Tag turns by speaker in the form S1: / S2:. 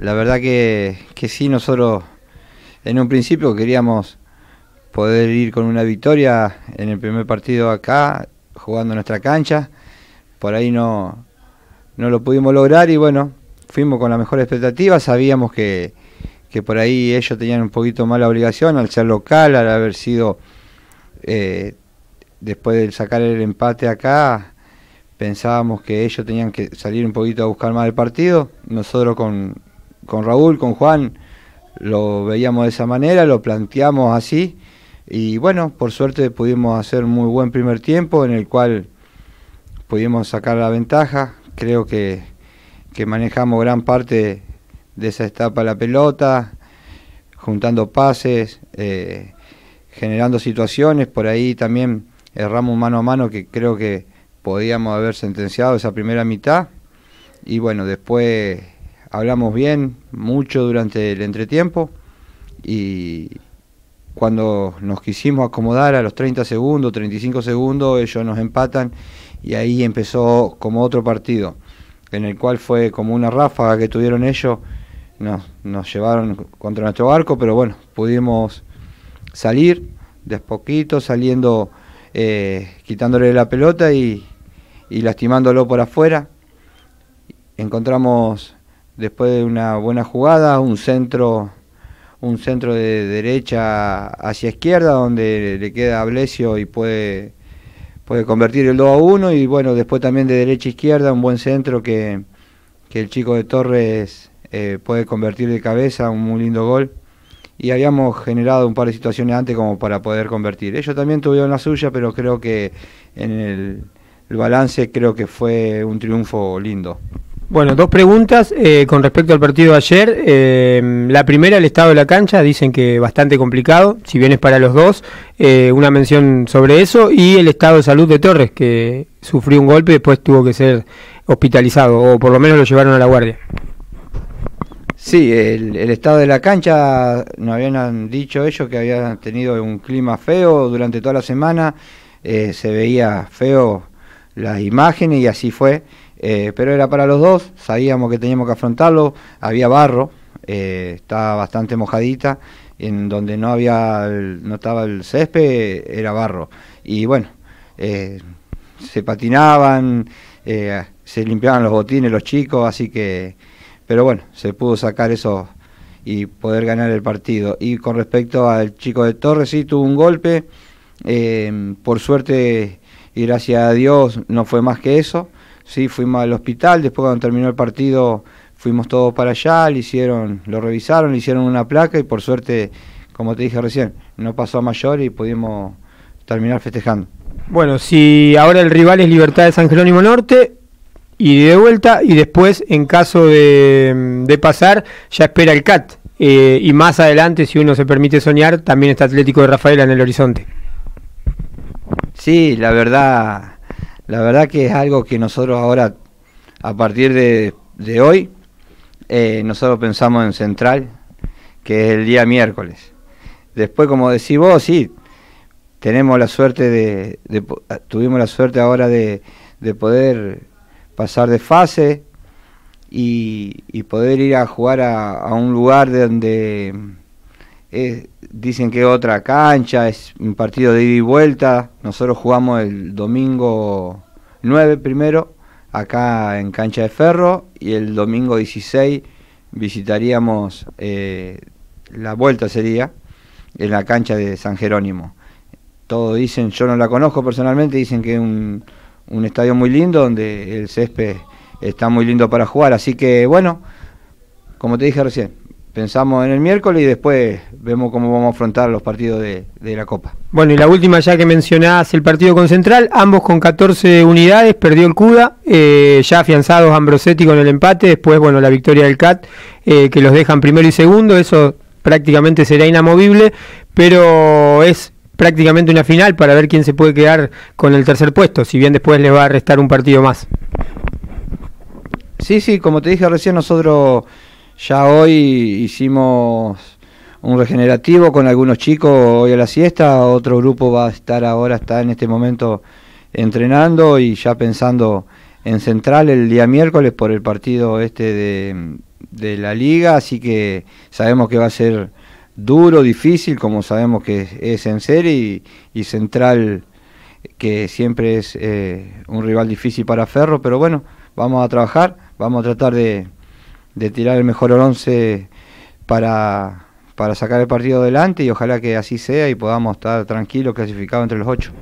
S1: la verdad que, que sí, nosotros en un principio queríamos poder ir con una victoria en el primer partido acá, jugando nuestra cancha. Por ahí no, lo pudimos lograr y bueno, fuimos con la mejor expectativa. Sabíamos que, por ahí ellos tenían un poquito más la obligación al ser local, al haber sido, eh, después de sacar el empate acá, pensábamos que ellos tenían que salir un poquito a buscar más el partido. Nosotros con con Raúl, con Juan, lo veíamos de esa manera, lo planteamos así. Y bueno, por suerte pudimos hacer muy buen primer tiempo en el cual pudimos sacar la ventaja. Creo que, que manejamos gran parte de esa etapa la pelota, juntando pases, eh, generando situaciones. Por ahí también erramos mano a mano que creo que podíamos haber sentenciado esa primera mitad. Y bueno, después hablamos bien, mucho durante el entretiempo y cuando nos quisimos acomodar a los 30 segundos, 35 segundos, ellos nos empatan y ahí empezó como otro partido, en el cual fue como una ráfaga que tuvieron ellos, nos, nos llevaron contra nuestro barco pero bueno, pudimos salir de poquito, saliendo, eh, quitándole la pelota y, y lastimándolo por afuera. Encontramos después de una buena jugada, un centro, un centro de derecha hacia izquierda donde le queda a Blesio y puede, puede convertir el 2 a 1 y bueno, después también de derecha a izquierda un buen centro que, el chico de Torres eh, puede convertir de cabeza, un muy lindo gol. Y habíamos generado un par de situaciones antes como para poder convertir. Ellos también tuvieron la suya, pero creo que en el balance creo que fue un triunfo lindo.
S2: Bueno, dos preguntas eh, con respecto al partido de ayer. Eh, la primera, el estado de la cancha, dicen que bastante complicado, si bien es para los dos. Eh, una mención sobre eso y el estado de salud de Torres, que sufrió un golpe y después tuvo que ser hospitalizado, o por lo menos lo llevaron a la guardia.
S1: Sí, el, estado de la cancha, nos habían dicho ellos que había tenido un clima feo durante toda la semana, se veía feo las imágenes y así fue. Eh, pero era para los dos, sabíamos que teníamos que afrontarlo, había barro, eh, estaba bastante mojadita, en donde no había, no estaba el césped, era barro. Y bueno, eh, se patinaban, se limpiaban los botines los chicos, así que, pero bueno, se pudo sacar eso y poder ganar el partido. Y con respecto al chico de Torres, sí tuvo un golpe, por suerte y gracias a Dios no fue más que eso. Sí, fuimos al hospital, después cuando terminó el partido fuimos todos para allá, le hicieron, lo revisaron, le hicieron una placa y por suerte, como te dije recién, no pasó a mayor y pudimos terminar festejando.
S2: Bueno, si ahora el rival es Libertad de San Jerónimo Norte, y de vuelta, y después, en caso de, pasar, ya espera el CAT. Eh, y más adelante, si uno se permite soñar, también está Atlético de Rafael en el horizonte.
S1: Sí, la verdad, la verdad que es algo que nosotros ahora, a partir de, de hoy, eh, nosotros pensamos en Central, que es el día miércoles. Después, como decís vos, sí, tenemos la suerte de, ah, tuvimos la suerte ahora de, poder pasar de fase y, poder ir a jugar a, un lugar donde dicen que otra cancha, es un partido de ida y vuelta. Nosotros jugamos el domingo 9 primero, acá en Cancha de Ferro, y el domingo 16 visitaríamos, eh, la vuelta sería, en la cancha de San Jerónimo. Todos dicen, yo no la conozco personalmente, dicen que es un estadio muy lindo, donde el césped está muy lindo para jugar. Así que bueno, como te dije recién, pensamos en el miércoles y después vemos cómo vamos a afrontar los partidos de, la Copa.
S2: Bueno, y la última ya que mencionás, el partido con Central, ambos con 14 unidades, perdió el CUDA, eh, ya afianzados Ambrosetti con el empate, después, bueno, la victoria del CAT, eh, que los dejan primero y segundo, eso prácticamente será inamovible, pero es prácticamente una final para ver quién se puede quedar con el tercer puesto, si bien después les va a restar un partido más.
S1: Sí, sí, como te dije recién, nosotros ya hoy hicimos un regenerativo con algunos chicos hoy a la siesta, otro grupo va a estar ahora, está en este momento entrenando y ya pensando en Central el día miércoles por el partido este de, la liga, así que sabemos que va a ser duro, difícil, como sabemos que es, en serie y, Central que siempre es eh, un rival difícil para Ferro, pero bueno, vamos a trabajar, vamos a tratar de, de tirar el mejor 11 para, para sacar el partido adelante y ojalá que así sea y podamos estar tranquilos, clasificados entre los ocho.